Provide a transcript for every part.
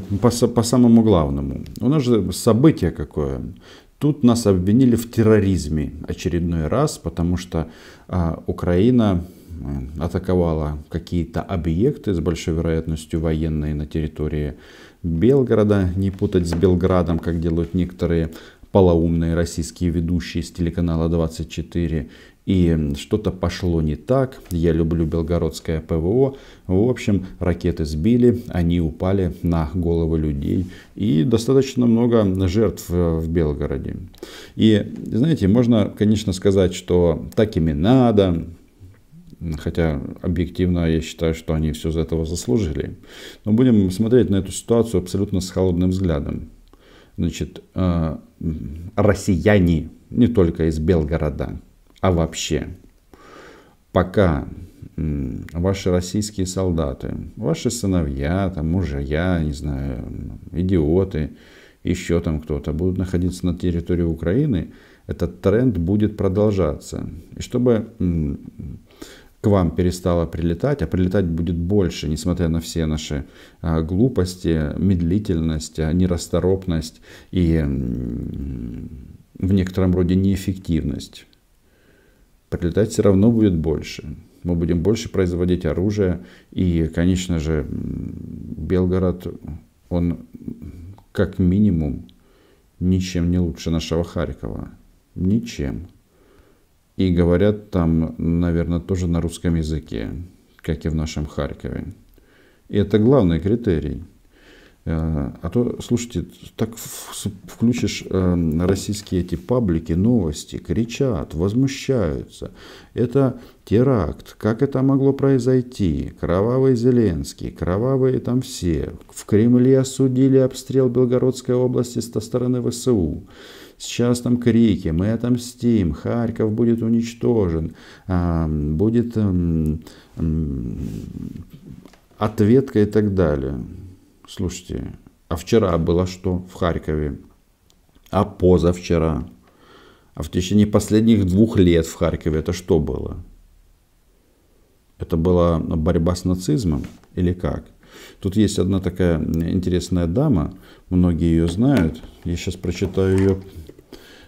По, по самому главному. У нас же событие какое. Тут нас обвинили в терроризме очередной раз, потому что а, Украина э, атаковала какие-то объекты с большой вероятностью военные на территории Белгорода. Не путать с Белградом, как делают некоторые полоумные российские ведущие с телеканала 24 и что-то пошло не так, я люблю белгородское ПВО. В общем, ракеты сбили, они упали на головы людей, и достаточно много жертв э, в Белгороде. И, знаете, можно, конечно, сказать, что такими надо, Хотя объективно я считаю, что они все за этого заслужили. Но будем смотреть на эту ситуацию абсолютно с холодным взглядом. Значит, э, россияне, не только из Белгорода, а вообще. Пока ваши российские солдаты, ваши сыновья, там, мужья, не знаю, идиоты, еще там кто-то будут находиться на территории Украины, этот тренд будет продолжаться. И чтобы к вам перестало прилетать, а прилетать будет больше, несмотря на все наши а, глупости, медлительность, а, нерасторопность и в некотором роде неэффективность прилетать все равно будет больше. Мы будем больше производить оружие. И, конечно же, Белгород, он как минимум ничем не лучше нашего Харькова. Ничем. И говорят там, наверное, тоже на русском языке, как и в нашем Харькове. И это главный критерий – Э, а то, слушайте, так включишь эм, российские эти паблики, новости, кричат, возмущаются. Это теракт, как это могло произойти? Кровавый Зеленский, кровавые там все. В Кремле осудили обстрел Белгородской области со стороны ВСУ. Сейчас там крики, мы отомстим, Харьков будет уничтожен, будет эм, ответка и так далее. Слушайте, а вчера было что в Харькове? А позавчера? А в течение последних двух лет в Харькове это что было? Это была борьба с нацизмом или как? Тут есть одна такая интересная дама, многие ее знают. Я сейчас прочитаю ее,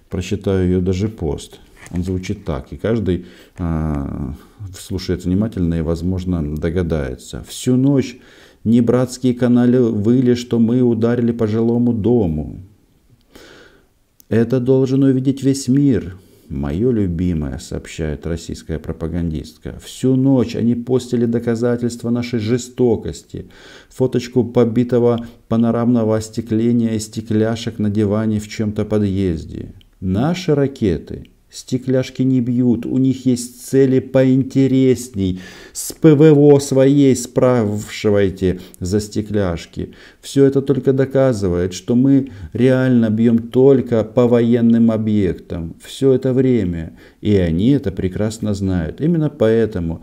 прочитаю ее даже пост. Он звучит так, и каждый а, слушает внимательно и, возможно, догадается. Всю ночь не братские каналы выли, что мы ударили по жилому дому. Это должен увидеть весь мир. Мое любимое, сообщает российская пропагандистка. Всю ночь они постили доказательства нашей жестокости. Фоточку побитого панорамного остекления и стекляшек на диване в чем-то подъезде. Наши ракеты Стекляшки не бьют, у них есть цели поинтересней. С ПВО своей спрашивайте за стекляшки. Все это только доказывает, что мы реально бьем только по военным объектам. Все это время. И они это прекрасно знают. Именно поэтому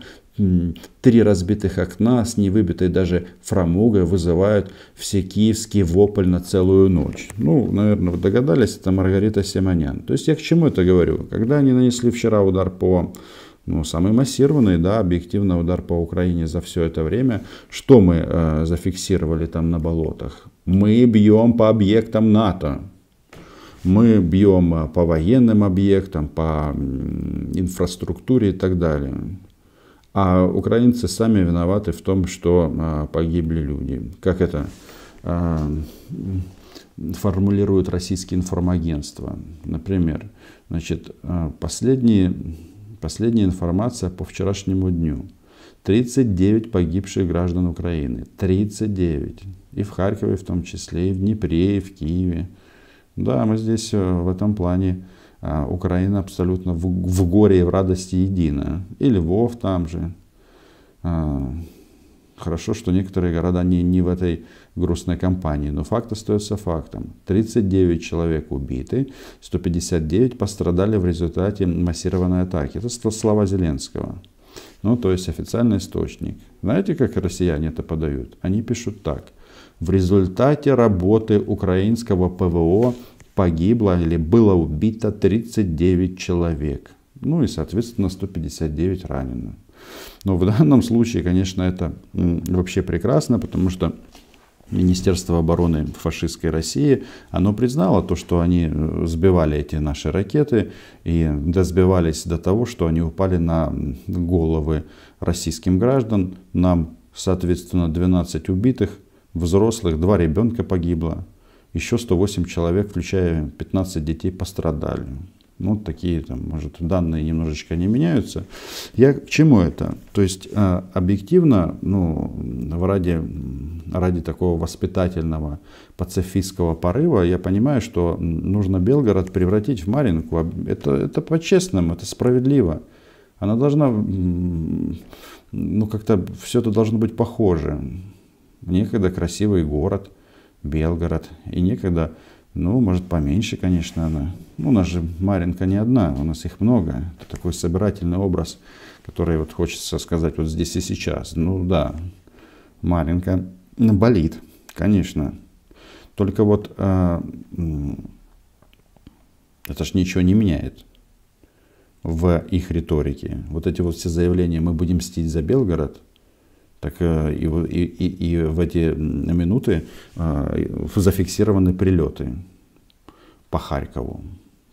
Три разбитых окна с невыбитой даже фрамугой вызывают все киевские вопль на целую ночь. Ну, наверное, вы догадались, это Маргарита Семанян. То есть я к чему это говорю? Когда они нанесли вчера удар по ну, самый массированный, да, объективно удар по Украине за все это время. Что мы э, зафиксировали там на болотах? Мы бьем по объектам НАТО. Мы бьем э, по военным объектам, по инфраструктуре и так далее. А украинцы сами виноваты в том, что а, погибли люди. Как это а, формулируют российские информагентства. Например, значит, а, последние, последняя информация по вчерашнему дню. 39 погибших граждан Украины. 39. И в Харькове в том числе, и в Днепре, и в Киеве. Да, мы здесь э, в этом плане а, Украина абсолютно в, в горе и в радости едина. И Львов там же. А, хорошо, что некоторые города не, не в этой грустной компании, но факт остается фактом. 39 человек убиты, 159 пострадали в результате массированной атаки. Это слова Зеленского. Ну, то есть официальный источник. Знаете, как россияне это подают? Они пишут так. В результате работы украинского ПВО погибло или было убито 39 человек. Ну и, соответственно, 159 ранено. Но в данном случае, конечно, это вообще прекрасно, потому что Министерство обороны фашистской России, оно признало то, что они э, сбивали эти наши ракеты и сбивались до того, что они упали на головы российским граждан. Нам, соответственно, 12 убитых, взрослых, два ребенка погибло, еще 108 человек, включая 15 детей, пострадали. Ну, такие там, может, данные немножечко не меняются. Я к чему это? То есть, а, объективно, ну, ради, ради такого воспитательного пацифистского порыва, я понимаю, что нужно Белгород превратить в Маринку. А это, это по-честному, это справедливо. Она должна, ну, как-то все это должно быть похоже. Некогда красивый город – Белгород. И некогда, ну, может, поменьше, конечно, она. Ну, у нас же Маринка не одна, у нас их много. Это такой собирательный образ, который вот хочется сказать вот здесь и сейчас. Ну, да, Маринка болит, конечно. Только вот э, это ж ничего не меняет в их риторике. Вот эти вот все заявления «мы будем мстить за Белгород», так э, и, и, и в эти минуты э, зафиксированы прилеты по Харькову,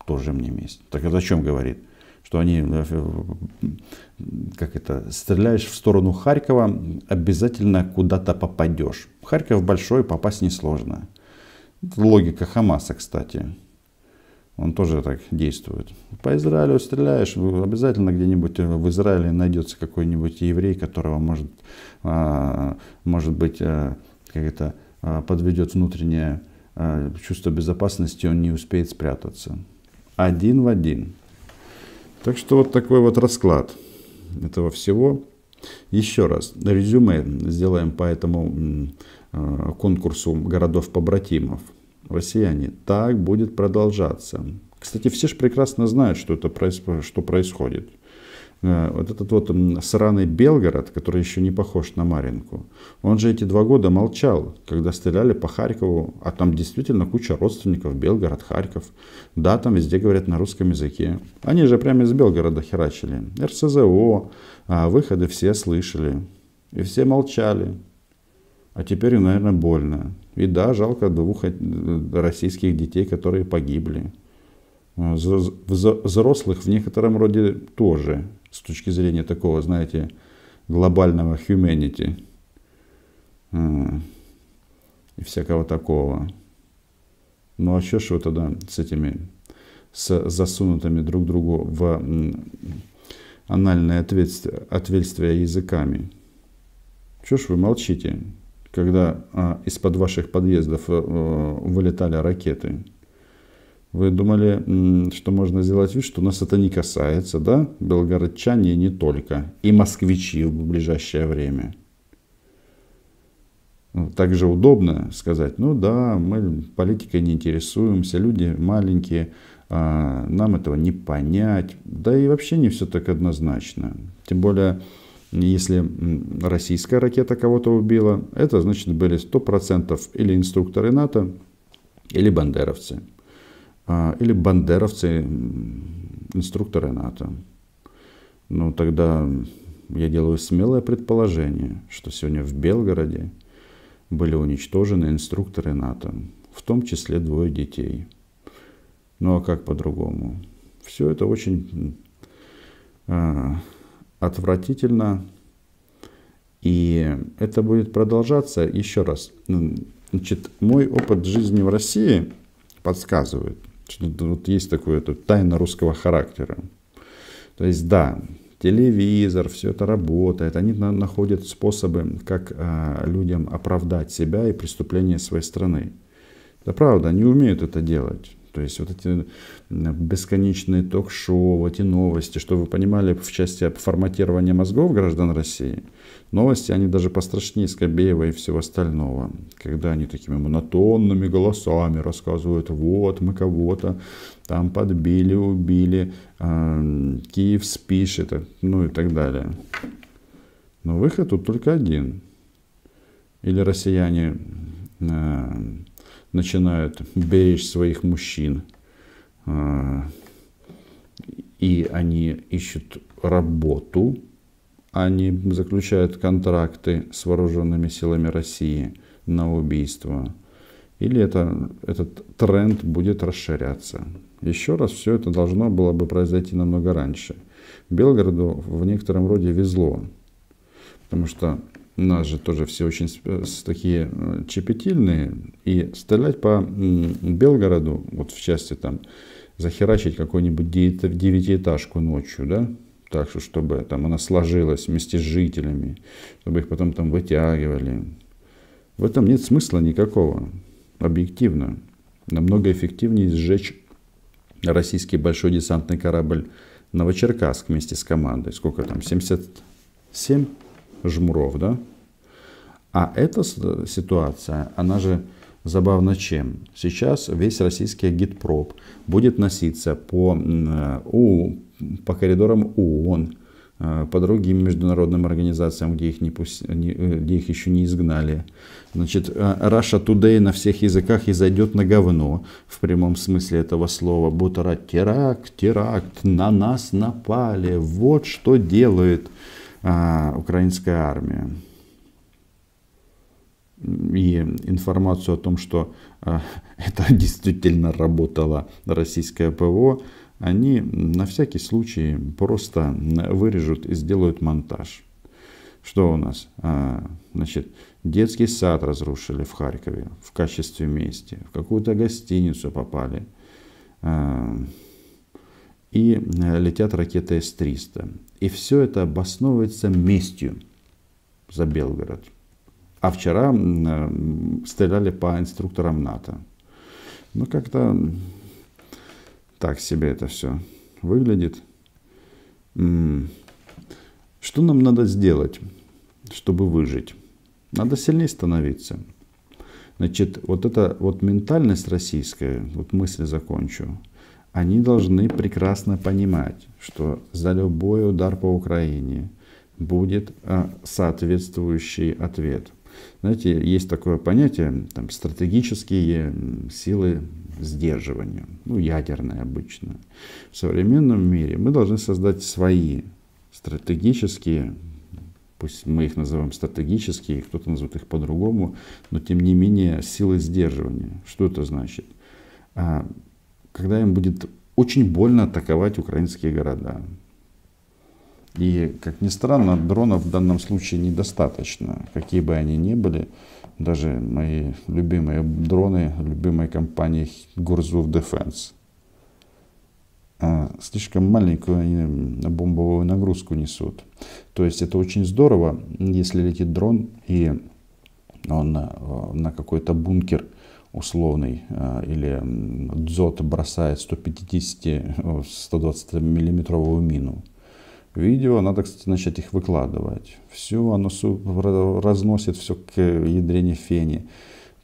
тоже мне месть. Так это о чем говорит? Что они, э, как это, стреляешь в сторону Харькова, обязательно куда-то попадешь. Харьков большой, попасть несложно. логика Хамаса, кстати он тоже так действует. По Израилю стреляешь, обязательно где-нибудь э, в Израиле найдется какой-нибудь еврей, которого может, а, может быть, э, как это а, подведет внутреннее а, чувство безопасности, он не успеет спрятаться. Один в один. Так что вот такой вот расклад этого всего. Еще раз, резюме сделаем по этому конкурсу городов-побратимов россияне. Так будет продолжаться. Кстати, все же прекрасно знают, что, это, что происходит. Э, вот этот вот сраный Белгород, который еще не похож на Маринку, он же эти два года молчал, когда стреляли по Харькову, а там действительно куча родственников, Белгород, Харьков. Да, там везде говорят на русском языке. Они же прямо из Белгорода херачили. РСЗО, а, выходы все слышали. И все молчали а теперь, наверное, больно. И да, жалко двух э, российских детей, которые погибли. Э, взрослых в некотором роде тоже, с точки зрения такого, знаете, глобального humanity э, и всякого такого. Ну а что ж вы тогда с этими, с засунутыми друг другу в анальное ответствие, ответствие языками? Что ж вы молчите? когда а, из-под ваших подъездов а, вылетали ракеты, вы думали, что можно сделать вид, что нас это не касается, да? Белгородчане не только. И москвичи в ближайшее время. Ну, также удобно сказать, ну да, мы политикой не интересуемся, люди маленькие, а нам этого не понять. Да и вообще не все так однозначно. Тем более если российская ракета кого-то убила, это значит были 100% или инструкторы НАТО, или бандеровцы. А, или бандеровцы, инструкторы НАТО. Ну тогда я делаю смелое предположение, что сегодня в Белгороде были уничтожены инструкторы НАТО, в том числе двое детей. Ну а как по-другому? Все это очень а, отвратительно. И это будет продолжаться еще раз. Ну, значит, мой опыт жизни в России подсказывает, что вот есть такое тут тайна русского характера. То есть, да, телевизор, все это работает. Они на, находят способы, как а, людям оправдать себя и преступления своей страны. Да правда, они умеют это делать. То есть вот эти бесконечные ток-шоу, эти новости, что вы понимали в части форматирования мозгов граждан России, новости, они даже пострашнее Скобеева и всего остального. Когда они такими монотонными голосами рассказывают, вот мы кого-то там подбили, убили, а, Киев спишет, ну и так далее. Но выход тут только один. Или россияне а, начинают беречь своих мужчин, а, и они ищут работу, они а заключают контракты с вооруженными силами России на убийство. Или это, этот тренд будет расширяться. Еще раз, все это должно было бы произойти намного раньше. Белгороду в некотором роде везло, потому что у нас же тоже все очень э, такие чепетильные, э, и стрелять по Белгороду, вот в части там, захерачить какую-нибудь девятиэтажку ночью, да, так что, чтобы там она сложилась вместе с жителями, чтобы их потом там вытягивали. В этом нет смысла никакого, объективно. Намного эффективнее сжечь российский большой десантный корабль «Новочеркасск» вместе с командой. Сколько там, 77 жмуров, да? А эта ситуация, она же забавна чем? Сейчас весь российский агитпроп будет носиться по, э, у, по коридорам ООН, э, по другим международным организациям, где их, не пусть, э, где их еще не изгнали. Значит, Russia Today на всех языках и зайдет на говно, в прямом смысле этого слова. Будет орать теракт, теракт, на нас напали, вот что делает а, украинская армия. И информацию о том, что а, это действительно работало российское ПВО, они на всякий случай просто вырежут и сделают монтаж. Что у нас? А, значит, детский сад разрушили в Харькове в качестве мести, в какую-то гостиницу попали и э, летят ракеты С-300. И все это обосновывается местью за Белгород. А вчера э, стреляли по инструкторам НАТО. Ну, как-то так себе это все выглядит. Что нам надо сделать, чтобы выжить? Надо сильнее становиться. Значит, вот эта вот ментальность российская, вот мысль закончу – они должны прекрасно понимать, что за любой удар по Украине будет а, соответствующий ответ. Знаете, есть такое понятие, там, стратегические силы сдерживания, ну, ядерные обычно. В современном мире мы должны создать свои стратегические, пусть мы их называем стратегические, кто-то назовет их по-другому, но тем не менее силы сдерживания. Что это значит? А, когда им будет очень больно атаковать украинские города. И, как ни странно, дронов в данном случае недостаточно. Какие бы они ни были, даже мои любимые дроны любимой компании Гурзув Defense. А, слишком маленькую бомбовую нагрузку несут. То есть это очень здорово, если летит дрон и он на какой-то бункер – условный э, или дзот бросает 150-120 э, миллиметровую мину. Видео надо, кстати, начать их выкладывать. Все, оно разносит все к ядрене фени.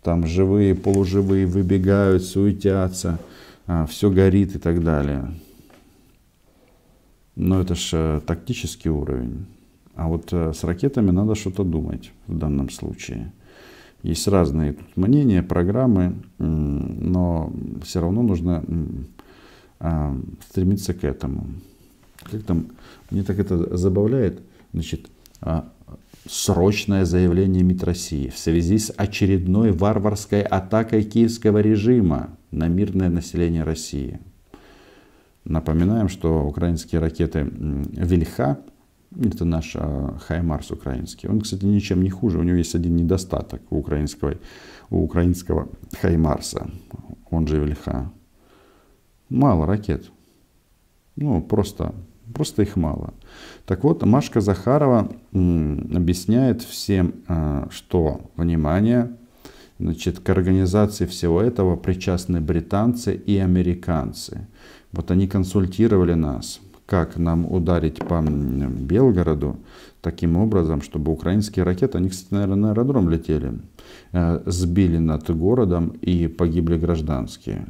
Там живые, полуживые выбегают, суетятся, а, все горит и так далее. Но это же э, тактический уровень. А вот с ракетами надо что-то думать в данном случае. Есть разные тут мнения, программы, но все равно нужно а, стремиться к этому. Как там, мне так это забавляет, значит, а, срочное заявление МИД России в связи с очередной варварской атакой киевского режима на мирное население России. Напоминаем, что украинские ракеты «Вильха» Это наш а, Хаймарс украинский. Он, кстати, ничем не хуже. У него есть один недостаток у украинского, у украинского Хаймарса. Он же Вельха. Мало ракет. Ну, просто, просто их мало. Так вот, Машка Захарова объясняет всем, а, что, внимание, значит, к организации всего этого причастны британцы и американцы. Вот они консультировали нас – как нам ударить по Белгороду таким образом, чтобы украинские ракеты, они, кстати, наверное, на аэродром летели, э, сбили над городом и погибли гражданские.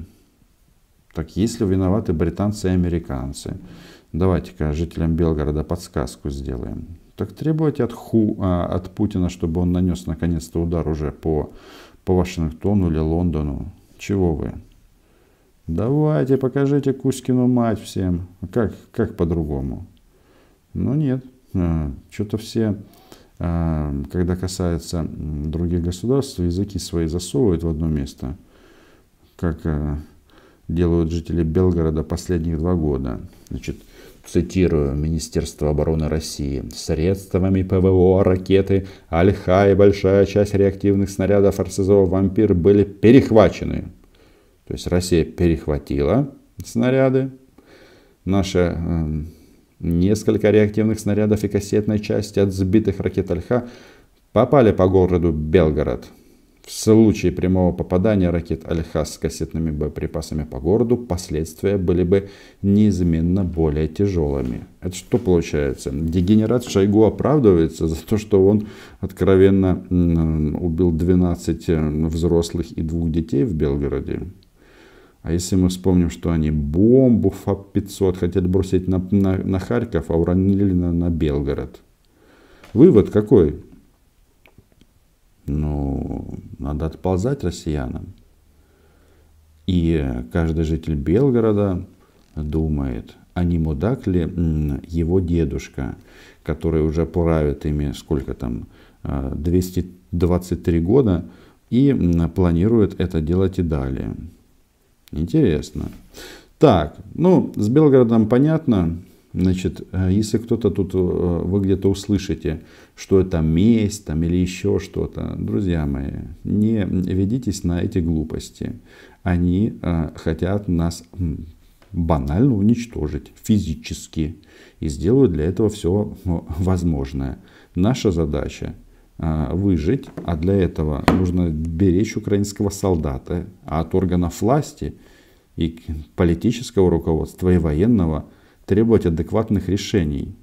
Так если виноваты британцы и американцы, давайте-ка жителям Белгорода подсказку сделаем. Так требуйте от, Ху, а, от Путина, чтобы он нанес наконец-то удар уже по, по Вашингтону или Лондону. Чего вы? Давайте, покажите Кузькину мать всем. А как, как по-другому? Ну нет, а, что-то все, а, когда касается других государств, языки свои засовывают в одно место, как делают жители Белгорода последних два года. Значит, цитирую Министерство обороны России, средствами ПВО, ракеты, Альха и большая часть реактивных снарядов РСЗО «Вампир» были перехвачены. То есть Россия перехватила снаряды. Наши э, эм, несколько реактивных снарядов и кассетной части от сбитых ракет «Альха» попали по городу Белгород. В случае прямого попадания ракет «Альха» с кассетными боеприпасами по городу последствия были бы неизменно более тяжелыми. Это что получается? Дегенерат Шойгу оправдывается за то, что он откровенно убил 12 э, взрослых и двух детей в Белгороде. А если мы вспомним, что они бомбу ФАП-500 хотели бросить на, на, на Харьков, а уронили на, на Белгород. Вывод какой? Ну, надо отползать россиянам. И каждый житель Белгорода думает, а не мудак ли его дедушка, который уже правит ими сколько там, 223 а, года, и планирует это делать и далее. Интересно. Так, ну, с Белгородом понятно. Значит, э, если кто-то тут, э, вы где-то услышите, что это месть там или еще что-то, друзья мои, не ведитесь на эти глупости. Они э, хотят нас банально уничтожить физически и сделают для этого все э, возможное. Наша задача а, выжить, а для этого нужно беречь украинского солдата, а от органов власти и политического руководства, и военного требовать адекватных решений.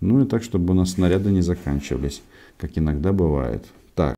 Ну и так, чтобы у нас снаряды не заканчивались, как иногда бывает.